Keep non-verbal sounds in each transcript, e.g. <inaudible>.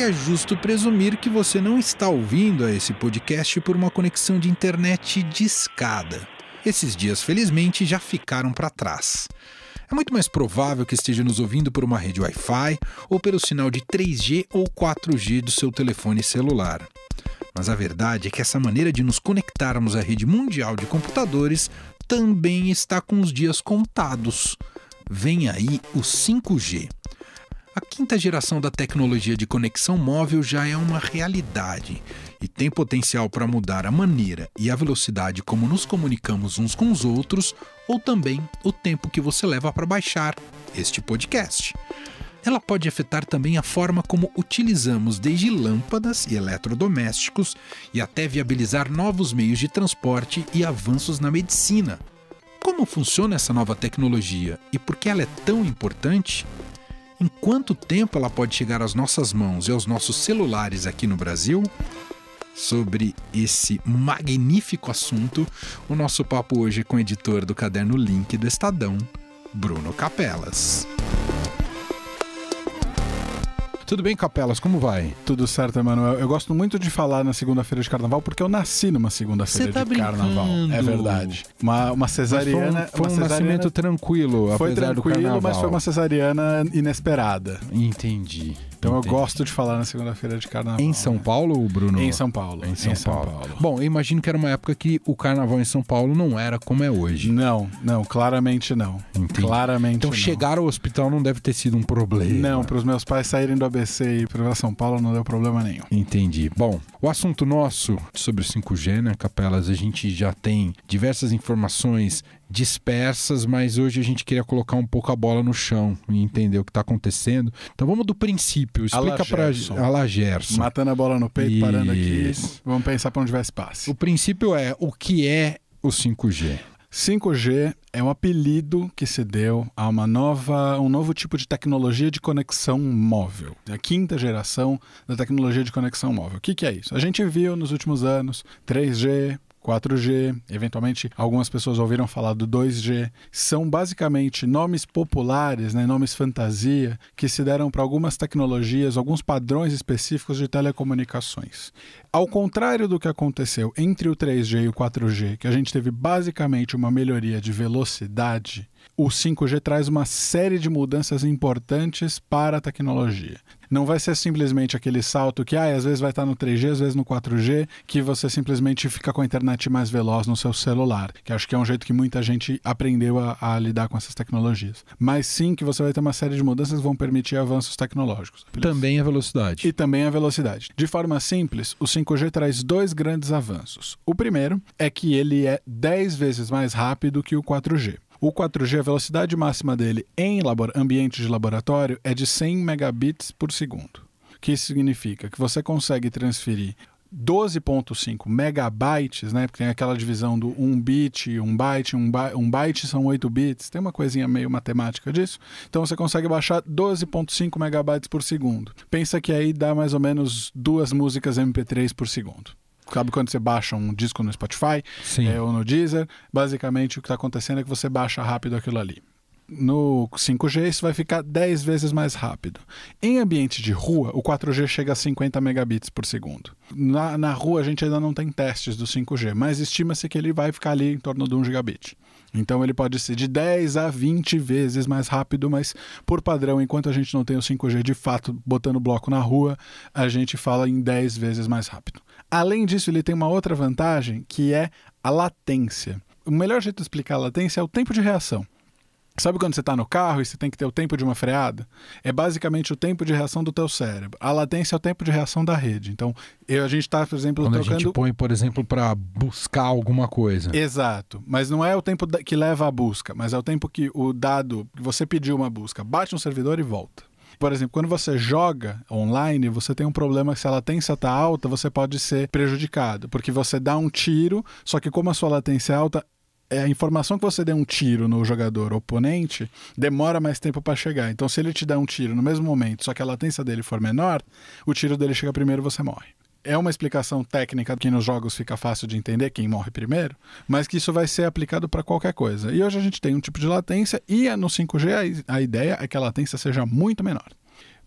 que é justo presumir que você não está ouvindo a esse podcast por uma conexão de internet discada. Esses dias, felizmente, já ficaram para trás. É muito mais provável que esteja nos ouvindo por uma rede Wi-Fi ou pelo sinal de 3G ou 4G do seu telefone celular. Mas a verdade é que essa maneira de nos conectarmos à rede mundial de computadores também está com os dias contados. Vem aí o 5G. A quinta geração da tecnologia de conexão móvel já é uma realidade e tem potencial para mudar a maneira e a velocidade como nos comunicamos uns com os outros, ou também o tempo que você leva para baixar este podcast. Ela pode afetar também a forma como utilizamos desde lâmpadas e eletrodomésticos e até viabilizar novos meios de transporte e avanços na medicina. Como funciona essa nova tecnologia e por que ela é tão importante? em quanto tempo ela pode chegar às nossas mãos e aos nossos celulares aqui no Brasil? Sobre esse magnífico assunto, o nosso papo hoje é com o editor do caderno Link do Estadão, Bruno Capelas. Tudo bem, Capelas? Como vai? Tudo certo, Emanuel. Eu gosto muito de falar na segunda-feira de carnaval porque eu nasci numa segunda-feira tá de brincando. carnaval. É verdade. Uma, uma cesariana. foi um, um cesariana... nascimento tranquilo, foi apesar tranquilo, do carnaval. Foi tranquilo, mas foi uma cesariana inesperada. Entendi. Então Entendi. eu gosto de falar na segunda-feira de carnaval. Em São né? Paulo, Bruno? Em São Paulo. Em São, em São Paulo. Paulo. Bom, eu imagino que era uma época que o carnaval em São Paulo não era como é hoje. Não, não, claramente não. Entendi. Claramente Então não. chegar ao hospital não deve ter sido um problema. Não, para os meus pais saírem do ABC e ir para São Paulo não deu problema nenhum. Entendi. Bom, o assunto nosso sobre o 5G, né, Capelas, a gente já tem diversas informações dispersas, mas hoje a gente queria colocar um pouco a bola no chão e entender o que está acontecendo. Então vamos do princípio. Explica para a Lagerson. Matando a bola no peito, Isso. parando aqui. Vamos pensar para onde vai esse passe. O princípio é o que é o 5G. 5G é um apelido que se deu a uma nova, um novo tipo de tecnologia de conexão móvel, é a quinta geração da tecnologia de conexão móvel. O que, que é isso? A gente viu nos últimos anos 3G, 4G, eventualmente algumas pessoas ouviram falar do 2G. São basicamente nomes populares, né, nomes fantasia, que se deram para algumas tecnologias, alguns padrões específicos de telecomunicações. Ao contrário do que aconteceu entre o 3G e o 4G, que a gente teve basicamente uma melhoria de velocidade, o 5G traz uma série de mudanças importantes para a tecnologia. Não vai ser simplesmente aquele salto que ah, às vezes vai estar tá no 3G, às vezes no 4G, que você simplesmente fica com a internet mais veloz no seu celular, que acho que é um jeito que muita gente aprendeu a, a lidar com essas tecnologias. Mas sim que você vai ter uma série de mudanças que vão permitir avanços tecnológicos. Também a velocidade. E também a velocidade. De forma simples, o 5G traz dois grandes avanços. O primeiro é que ele é 10 vezes mais rápido que o 4G. O 4G, a velocidade máxima dele em ambiente de laboratório é de 100 megabits por segundo. O que isso significa? Que você consegue transferir 12.5 megabytes, né? Porque tem aquela divisão do 1 bit, 1 byte, 1, 1 byte são 8 bits, tem uma coisinha meio matemática disso. Então você consegue baixar 12.5 megabytes por segundo. Pensa que aí dá mais ou menos duas músicas MP3 por segundo sabe quando você baixa um disco no Spotify é, ou no Deezer? Basicamente o que está acontecendo é que você baixa rápido aquilo ali. No 5G, isso vai ficar 10 vezes mais rápido. Em ambiente de rua, o 4G chega a 50 megabits por segundo. Na, na rua, a gente ainda não tem testes do 5G, mas estima-se que ele vai ficar ali em torno de 1 gigabit. Então ele pode ser de 10 a 20 vezes mais rápido, mas por padrão, enquanto a gente não tem o 5G de fato botando bloco na rua, a gente fala em 10 vezes mais rápido. Além disso, ele tem uma outra vantagem que é a latência. O melhor jeito de explicar a latência é o tempo de reação. Sabe quando você está no carro e você tem que ter o tempo de uma freada? É basicamente o tempo de reação do teu cérebro. A latência é o tempo de reação da rede. Então, eu, a gente está, por exemplo, quando trocando... a gente põe, por exemplo, para buscar alguma coisa. Exato. Mas não é o tempo que leva à busca, mas é o tempo que o dado que você pediu uma busca bate no servidor e volta por exemplo, quando você joga online, você tem um problema que se a latência está alta, você pode ser prejudicado, porque você dá um tiro, só que como a sua latência é alta, é, a informação que você deu um tiro no jogador oponente demora mais tempo para chegar. Então, se ele te dá um tiro no mesmo momento, só que a latência dele for menor, o tiro dele chega primeiro e você morre é uma explicação técnica que nos jogos fica fácil de entender quem morre primeiro, mas que isso vai ser aplicado para qualquer coisa. E hoje a gente tem um tipo de latência e é no 5G a, ideia é que a latência seja muito menor.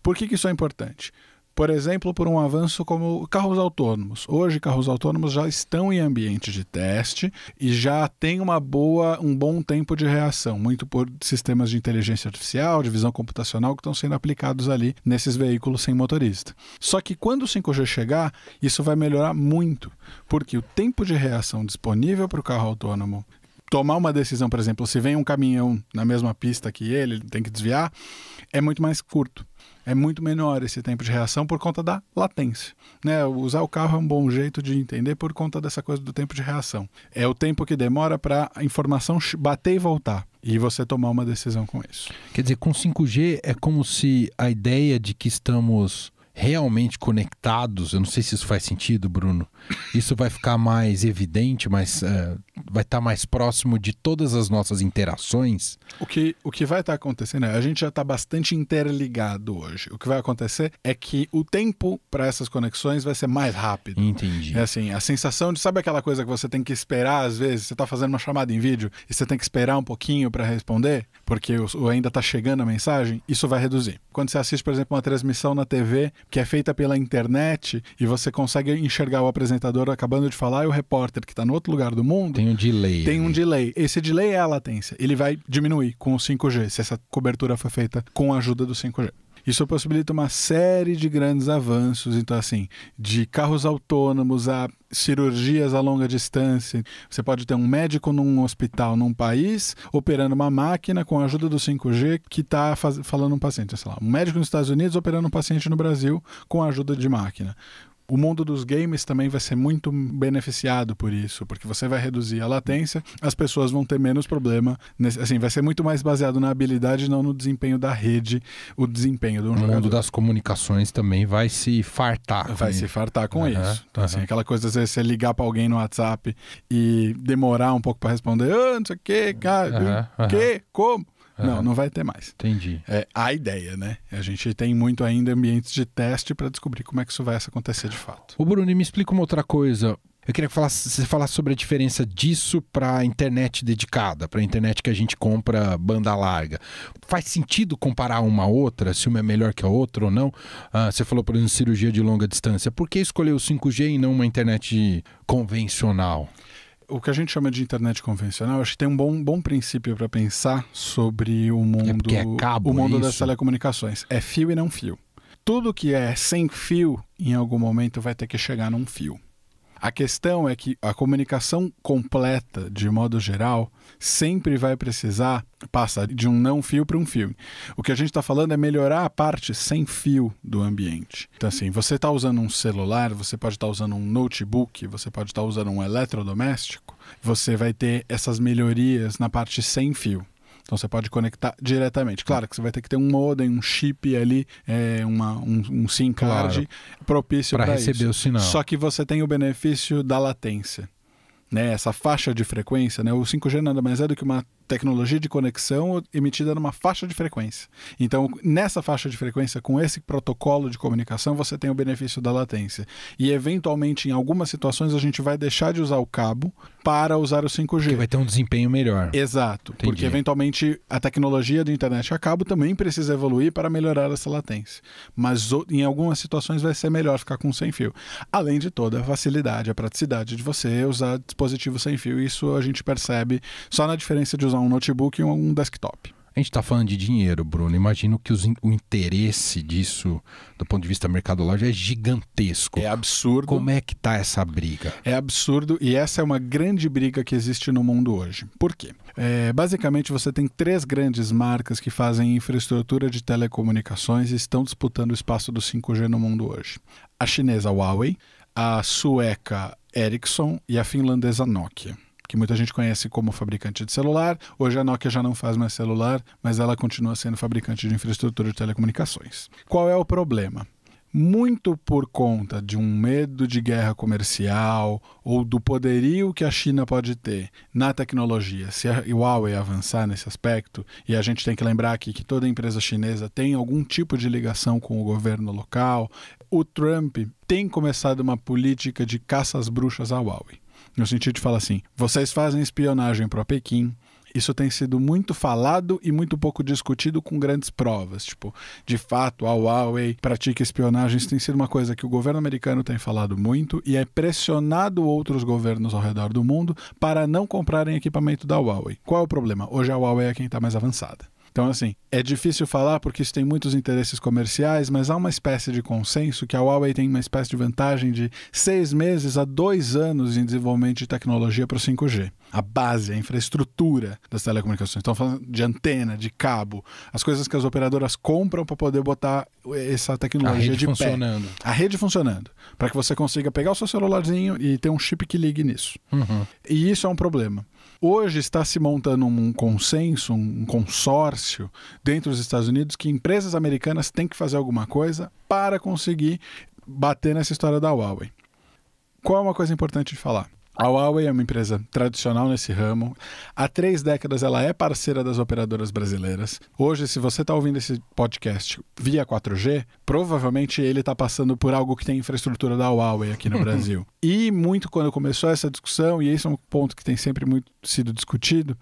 Por que, que isso é importante? por exemplo, por um avanço como carros autônomos. Hoje, carros autônomos já estão em ambiente de teste e já tem uma boa, um bom tempo de reação, muito por sistemas de inteligência artificial, de visão computacional que estão sendo aplicados ali nesses veículos sem motorista. Só que quando o 5G chegar, isso vai melhorar muito, porque o tempo de reação disponível para o carro autônomo tomar uma decisão, por exemplo, se vem um caminhão na mesma pista que ele, ele tem que desviar, é muito mais curto é muito menor esse tempo de reação por conta da latência. Né? Usar o carro é um bom jeito de entender por conta dessa coisa do tempo de reação. É o tempo que demora para a informação bater e voltar e você tomar uma decisão com isso. Quer dizer, com 5G é como se a ideia de que estamos realmente conectados. Eu não sei se isso faz sentido, Bruno. Isso vai ficar mais evidente, mas uh, eh, vai estar tá mais próximo de todas as nossas interações. O que, o que vai estar tá acontecendo é a gente já está bastante interligado hoje. O que vai acontecer é que o tempo para essas conexões vai ser mais rápido. Entendi. É assim, a sensação de sabe aquela coisa que você tem que esperar às vezes. Você está fazendo uma chamada em vídeo e você tem que esperar um pouquinho para responder, porque o ainda está chegando a mensagem. Isso vai reduzir. Quando você assiste, por exemplo, uma transmissão na TV que é feita pela internet e você consegue enxergar o apresentador acabando de falar e o repórter que está no outro lugar do mundo. Tem um delay. Tem um delay. Esse delay é a latência. Ele vai diminuir com o 5G, se essa cobertura foi feita com a ajuda do 5G. Isso possibilita uma série de grandes avanços, então assim, de carros autônomos a cirurgias a longa distância. Você pode ter um médico num hospital, num país, operando uma máquina com a ajuda do 5G que está falando um paciente. Sei lá, um médico nos Estados Unidos operando um paciente no Brasil com a ajuda de máquina. O mundo dos games também vai ser muito beneficiado por isso, porque você vai reduzir a latência, as pessoas vão ter menos problema. Assim, vai ser muito mais baseado na habilidade, não no desempenho da rede, o desempenho do um O mundo das comunicações também vai se fartar. Vai se fartar com uhum, isso. Então, uhum. assim, aquela coisa, às vezes, você ligar para alguém no WhatsApp e demorar um pouco para responder, ah, não sei o quê, cara, uhum, que, como? Uhum. Não, não vai ter mais. Entendi. É a ideia, né? A gente tem muito ainda ambientes de teste para descobrir como é que isso vai acontecer de fato. O Bruno, me explica uma outra coisa. Eu queria que você falasse sobre a diferença disso para a internet dedicada, para a internet que a gente compra banda larga. Faz sentido comparar uma a outra, se uma é melhor que a outra ou não? Ah, você falou, por exemplo, cirurgia de longa distância. Por que escolher o 5G e não uma internet convencional? o que a gente chama de internet convencional, acho que tem um bom, bom princípio para pensar sobre o é mundo, é é cabo, o é mundo é das telecomunicações. É fio e não fio. Tudo que é sem fio, em algum momento vai ter que chegar num fio. A questão é que a comunicação completa, de modo geral, sempre vai precisar passar de um não fio para um fio. O que a gente está falando é melhorar a parte sem fio do ambiente. Então, assim, você está usando um celular, você pode estar tá usando um notebook, você pode estar tá usando um eletrodoméstico, você vai ter essas melhorias na parte sem fio. Então você pode conectar diretamente. Claro que você vai ter que ter um modem, um chip ali, é, uma, um, um SIM card claro. propício para receber isso. o sinal. Só que você tem o benefício da latência. Né, essa faixa de frequência, né, o 5G nada mais é do que uma tecnologia de conexão emitida numa faixa de frequência. Então, nessa faixa de frequência, com esse protocolo de comunicação, você tem o benefício da latência. E, eventualmente, em algumas situações, a gente vai deixar de usar o cabo para usar o 5G. Porque vai ter um desempenho melhor. Exato. Entendi. Porque, eventualmente, a tecnologia de internet a cabo também precisa evoluir para melhorar essa latência. Mas, em algumas situações, vai ser melhor ficar com sem fio. Além de toda a facilidade, a praticidade de você usar dispositivos sem fio. Isso a gente percebe só na diferença de usar usar um notebook e um desktop. A gente está falando de dinheiro, Bruno. Imagino que os, o interesse disso, do ponto de vista mercadológico, é gigantesco. É absurdo. Como é que está essa briga? É absurdo e essa é uma grande briga que existe no mundo hoje. Por quê? É, basicamente, você tem três grandes marcas que fazem infraestrutura de telecomunicações e estão disputando o espaço do 5G no mundo hoje. A chinesa Huawei, a sueca Ericsson e a finlandesa Nokia que muita gente conhece como fabricante de celular. Hoje a Nokia já não faz mais celular, mas ela continua sendo fabricante de infraestrutura de telecomunicações. Qual é o problema? muito por conta de um medo de guerra comercial ou do poderio que a China pode ter na tecnologia, se a Huawei avançar nesse aspecto, e a gente tem que lembrar aqui que toda empresa chinesa tem algum tipo de ligação com o governo local, o Trump tem começado uma política de caça às bruxas à Huawei no sentido de falar assim: vocês fazem espionagem para Pequim, isso tem sido muito falado e muito pouco discutido com grandes provas. Tipo, de fato, a Huawei pratica espionagem. Isso tem sido uma coisa que o governo americano tem falado muito e é pressionado outros governos ao redor do mundo para não comprarem equipamento da Huawei. Qual é o problema? Hoje a Huawei é quem está mais avançada. Então, assim, é difícil falar porque isso tem muitos interesses comerciais, mas há uma espécie de consenso que a Huawei tem uma espécie de vantagem de seis meses a dois anos em desenvolvimento de tecnologia para o 5G. A base, a infraestrutura das telecomunicações. Então, falando de antena, de cabo, as coisas que as operadoras compram para poder botar essa tecnologia de funcionando. pé. A rede funcionando. Para que você consiga pegar o seu celularzinho e ter um chip que ligue nisso. Uhum. E isso é um problema. Hoje está se montando um consenso, um consórcio dentro dos Estados Unidos que empresas americanas têm que fazer alguma coisa para conseguir bater nessa história da Huawei. Qual é uma coisa importante de falar? A Huawei é uma empresa tradicional nesse ramo. Há três décadas ela é parceira das operadoras brasileiras. Hoje, se você está ouvindo esse podcast via 4G, provavelmente ele está passando por algo que tem infraestrutura da Huawei aqui no <laughs> Brasil. E muito quando começou essa discussão, e esse é um ponto que tem sempre muito sido discutido,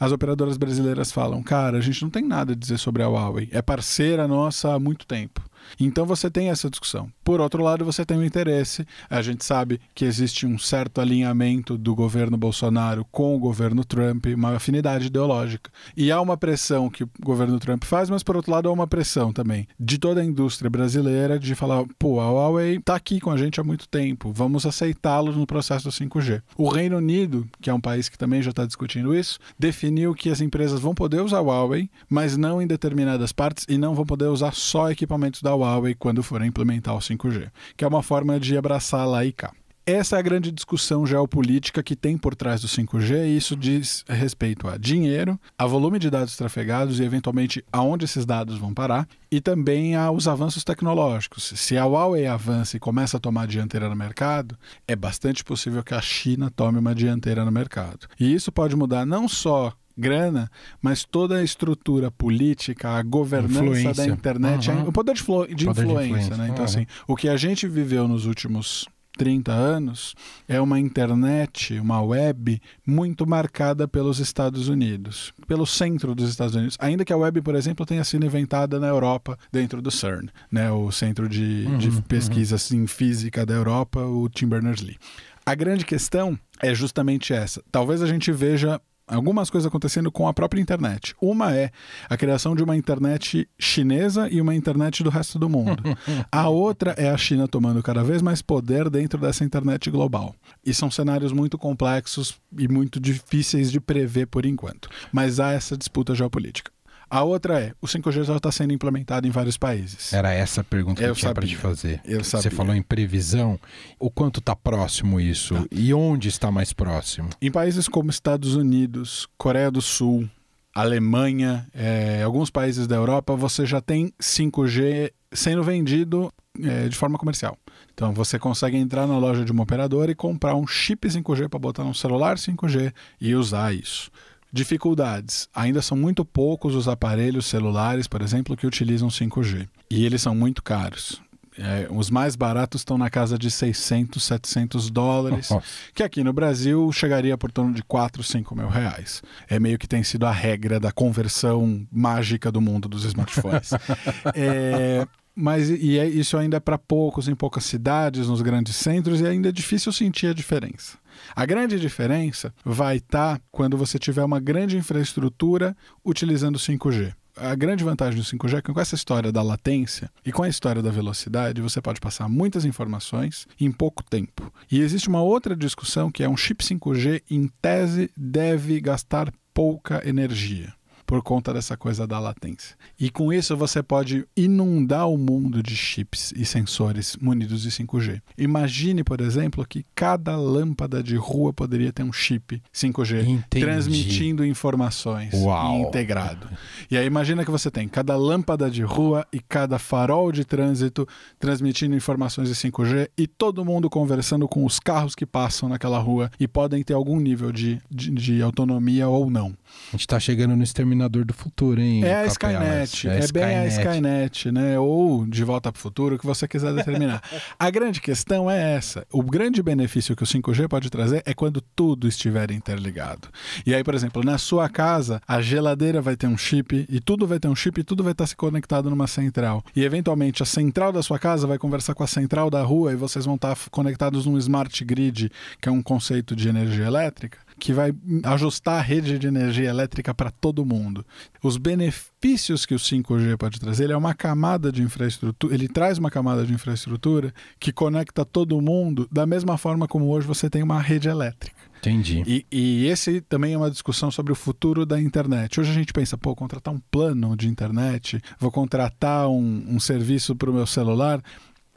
as operadoras brasileiras falam: cara, a gente não tem nada a dizer sobre a Huawei. É parceira nossa há muito tempo. Então você tem essa discussão. Por outro lado, você tem o um interesse, a gente sabe que existe um certo alinhamento do governo Bolsonaro com o governo Trump, uma afinidade ideológica. E há uma pressão que o governo Trump faz, mas por outro lado há uma pressão também de toda a indústria brasileira de falar, pô, a Huawei está aqui com a gente há muito tempo, vamos aceitá-los no processo do 5G. O Reino Unido, que é um país que também já está discutindo isso, definiu que as empresas vão poder usar a Huawei, mas não em determinadas partes e não vão poder usar só equipamentos da Huawei quando forem implementar o 5G, que é uma forma de abraçar lá e cá. Essa é a grande discussão geopolítica que tem por trás do 5G, e isso diz respeito a dinheiro, a volume de dados trafegados e, eventualmente, aonde esses dados vão parar, e também aos avanços tecnológicos. Se a Huawei avança e começa a tomar dianteira no mercado, é bastante possível que a China tome uma dianteira no mercado. E isso pode mudar não só grana, mas toda a estrutura política, a governança influência. da internet, uhum. o poder de, de influência, influência, né? Então, uhum. assim, o que a gente viveu nos últimos 30 anos é uma internet, uma web muito marcada pelos Estados Unidos, pelo centro dos Estados Unidos. Ainda que a web, por exemplo, tenha sido inventada na Europa, dentro do CERN, né, o centro de, uhum, de uhum. pesquisa assim, física da Europa, o Tim Berners-Lee. A grande questão é justamente essa. Talvez a gente veja algumas coisas acontecendo com a própria internet. Uma é a criação de uma internet chinesa e uma internet do resto do mundo. a outra é a China tomando cada vez mais poder dentro dessa internet global. E são cenários muito complexos e muito difíceis de prever por enquanto. Mas há essa disputa geopolítica. A outra é, o 5G já está sendo implementado em vários países. Era essa a pergunta que eu tinha para te fazer. Eu Você falou em previsão, o quanto está próximo isso tá. e onde está mais próximo? Em países como Estados Unidos, Coreia do Sul, Alemanha, é, alguns países da Europa, você já tem 5G sendo vendido é, de forma comercial. Então você consegue entrar na loja de um operador e comprar um chip 5G para botar num celular 5G e usar isso. Dificuldades: ainda são muito poucos os aparelhos celulares, por exemplo, que utilizam 5G. E eles são muito caros. É, os mais baratos estão na casa de 600, 700 dólares, Nossa. que aqui no Brasil chegaria por torno de 4, 5 mil reais. É meio que tem sido a regra da conversão mágica do mundo dos smartphones. <laughs> é, mas e é, isso ainda é para poucos, em poucas cidades, nos grandes centros, e ainda é difícil sentir a diferença. A grande diferença vai estar tá quando você tiver uma grande infraestrutura utilizando 5G a grande vantagem do 5G é que com essa história da latência e com a história da velocidade, você pode passar muitas informações em pouco tempo. E existe uma outra discussão que é um chip 5G em tese deve gastar pouca energia por conta dessa coisa da latência. E com isso você pode inundar o mundo de chips e sensores munidos de 5G. Imagine, por exemplo, que cada lâmpada de rua poderia ter um chip 5G Entendi. transmitindo informações Uau. integrado. E aí imagina que você tem cada lâmpada de rua e cada farol de trânsito transmitindo informações de 5G e todo mundo conversando com os carros que passam naquela rua e podem ter algum nível de, de, de autonomia ou não. A gente está chegando no exterminador Exterminador do Futuro, hein? É a Skynet. É, é bem a Skynet, né? Ou De Volta para o Futuro, o que você quiser determinar. <laughs> a grande questão é essa. O grande benefício que o 5G pode trazer é quando tudo estiver interligado. E aí, por exemplo, na sua casa, a geladeira vai ter um chip e tudo vai ter um chip e tudo vai estar se conectado numa central. E eventualmente a central da sua casa vai conversar com a central da rua e vocês vão estar conectados num smart grid, que é um conceito de energia elétrica que vai ajustar a rede de energia elétrica para todo mundo. Os benefícios que o 5G pode trazer, ele é uma camada de infraestrutura, ele traz uma camada de infraestrutura que conecta todo mundo da mesma forma como hoje você tem uma rede elétrica. Entendi. E, e, esse também é uma discussão sobre o futuro da internet. Hoje a gente pensa, pô, contratar um plano de internet, vou contratar um, um serviço para o meu celular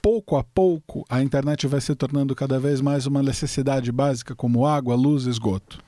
pouco a pouco a internet vai se tornando cada vez mais uma necessidade básica como água, luz, esgoto.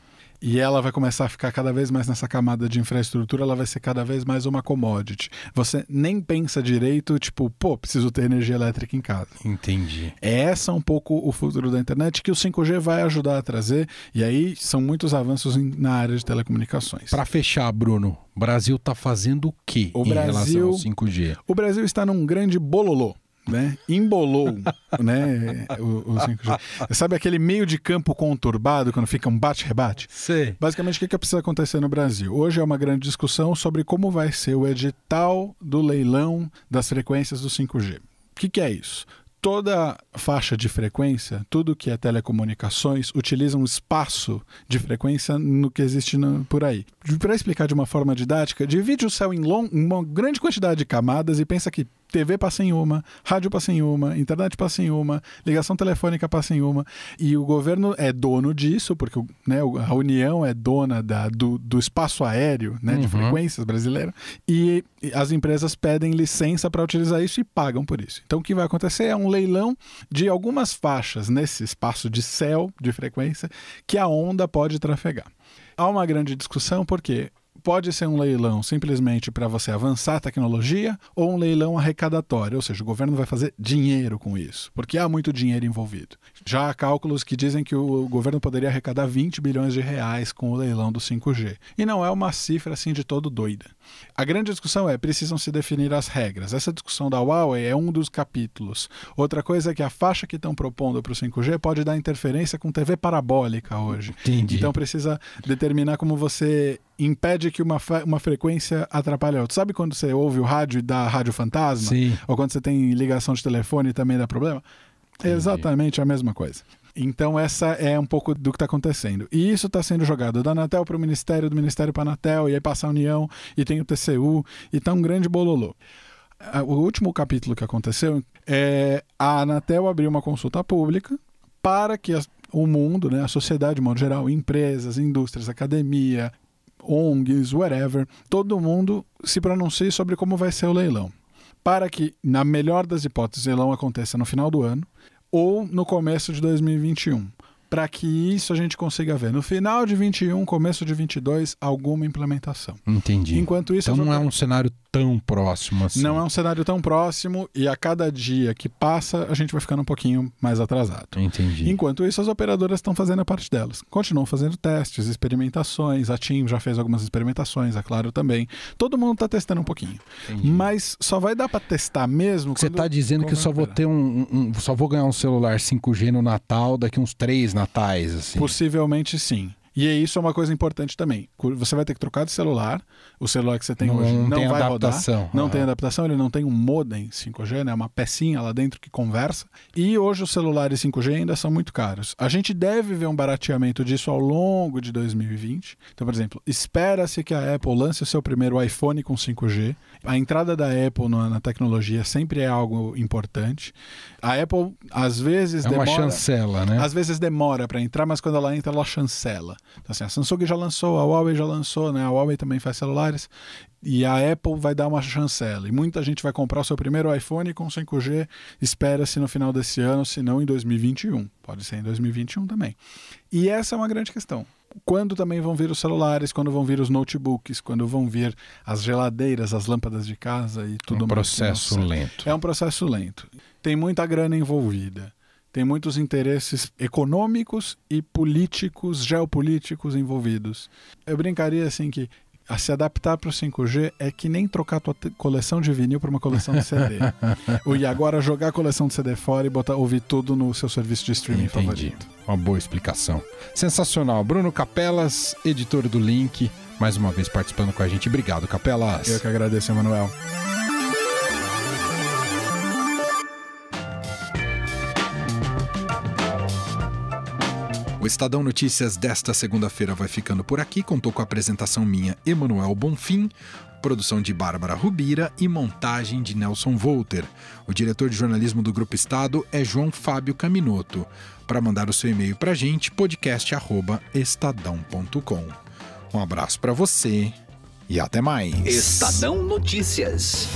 E ela vai começar a ficar cada vez mais nessa camada de infraestrutura, ela vai ser cada vez mais uma commodity. Você nem pensa direito, tipo, pô, preciso ter energia elétrica em casa. Entendi. Essa é um pouco o futuro da internet que o 5G vai ajudar a trazer, e aí são muitos avanços na área de telecomunicações. Para fechar, Bruno, Brasil está fazendo o que o em Brasil, relação ao 5G? O Brasil está num grande bololô né? Embolou, <laughs> né? O, o 5G. Sabe aquele meio de campo conturbado quando fica um bate-rebate? Sim. Basicamente, o que, que precisa acontecer no Brasil? Hoje é uma grande discussão sobre como vai ser o edital do leilão das frequências do 5G. O que, que é isso? toda faixa de frequência, tudo que é telecomunicações, utiliza um espaço de frequência no que existe no, por aí. Para explicar de uma forma didática, divide o céu em long, uma grande quantidade de camadas e pensa que TV passa em uma, rádio passa em uma, internet passa em uma, ligação telefônica passa em uma. E o governo é dono disso, porque né, a União é dona da, do, do espaço aéreo, né, uhum. de frequências brasileiro e as empresas pedem licença para utilizar isso e pagam por isso. Então o que vai acontecer é um leilão de algumas faixas nesse espaço de céu, de frequência, que a onda pode trafegar há uma grande discussão porque pode ser um leilão simplesmente para você avançar a tecnologia ou um leilão arrecadatório, ou seja, o governo vai fazer dinheiro com isso, porque há muito dinheiro envolvido. Já há cálculos que dizem que o governo poderia arrecadar 20 bilhões de reais com o leilão do 5G. E não é uma cifra assim de todo doida. A grande discussão é: precisam se definir as regras. Essa discussão da Huawei é um dos capítulos. Outra coisa é que a faixa que estão propondo para o 5G pode dar interferência com TV parabólica hoje. Entendi. Então precisa determinar como você impede que uma, uma frequência atrapalhe a outra. Sabe quando você ouve o rádio e dá rádio fantasma? Sim. Ou quando você tem ligação de telefone e também dá problema? Entendi. Exatamente a mesma coisa. Então, essa é um pouco do que está acontecendo. E isso está sendo jogado da Anatel para o Ministério, do Ministério para a Anatel, e aí passa a União, e tem o TCU, e está um grande bololô. O último capítulo que aconteceu é a Anatel abriu uma consulta pública para que o mundo, né, a sociedade de modo geral, empresas, indústrias, academia, ONGs, whatever, todo mundo se pronuncie sobre como vai ser o leilão. Para que, na melhor das hipóteses, o leilão aconteça no final do ano ou no começo de 2021 para que isso a gente consiga ver no final de 21, começo de 22, alguma implementação. Entendi. Enquanto isso, então não é um cenário tão próximo assim. Não é um cenário tão próximo e a cada dia que passa a gente vai ficando um pouquinho mais atrasado. Entendi. Enquanto isso, as operadoras estão fazendo a parte delas. Continuam fazendo testes, experimentações, a TIM já fez algumas experimentações, a Claro também. Todo mundo está testando um pouquinho. Entendi. Mas só vai dar para testar mesmo. Você está dizendo que só vou ter um, um, só vou ganhar um celular 5G no Natal daqui uns três natais assim. Possivelmente sim. E isso é uma coisa importante também. Você vai ter que trocar de celular. O celular que você tem não, hoje não, tem vai adaptação. rodar. Não é. tem adaptação, ele não tem um modem 5G, né? Uma pecinha lá dentro que conversa. E hoje os celulares 5G ainda são muito caros. A gente deve ver um barateamento disso ao longo de 2020. Então, por exemplo, espera-se que a Apple lance o seu primeiro iPhone com 5G. A entrada da Apple na, tecnologia sempre é algo importante. A Apple às vezes é demora. É uma chancela, né? Às vezes demora para entrar, mas quando ela entra, ela chancela. Então, assim, a Samsung já lançou, a Huawei já lançou, né? A Huawei também faz celulares. E a Apple vai dar uma chancela. E muita gente vai comprar o seu primeiro iPhone com 5G, espera-se no final desse ano, se não em 2021. Pode ser em 2021 também. E essa é uma grande questão quando também vão vir os celulares, quando vão vir os notebooks, quando vão vir as geladeiras, as lâmpadas de casa e tudo mais. É um processo lento. É um processo lento. Tem muita grana envolvida tem muitos interesses econômicos e políticos, geopolíticos envolvidos. Eu brincaria assim que a se adaptar para o 5G é que nem trocar tua coleção de vinil para uma coleção de CD. <laughs> e agora jogar a coleção de CD fora e botar ouvir tudo no seu serviço de streaming Entendi. favorito. Uma boa explicação. Sensacional. Bruno Capelas, editor do Link, mais uma vez participando com a gente. Obrigado, Capelas. Eu que agradeço, Emanuel. Estadão Notícias desta segunda-feira vai ficando por aqui. Contou com a apresentação minha, Emanuel Bonfim, produção de Bárbara Rubira e montagem de Nelson Volter. O diretor de jornalismo do Grupo Estado é João Fábio Caminoto. Para mandar o seu e-mail para a gente, podcast@estadão.com. Um abraço para você e até mais. Estadão Notícias.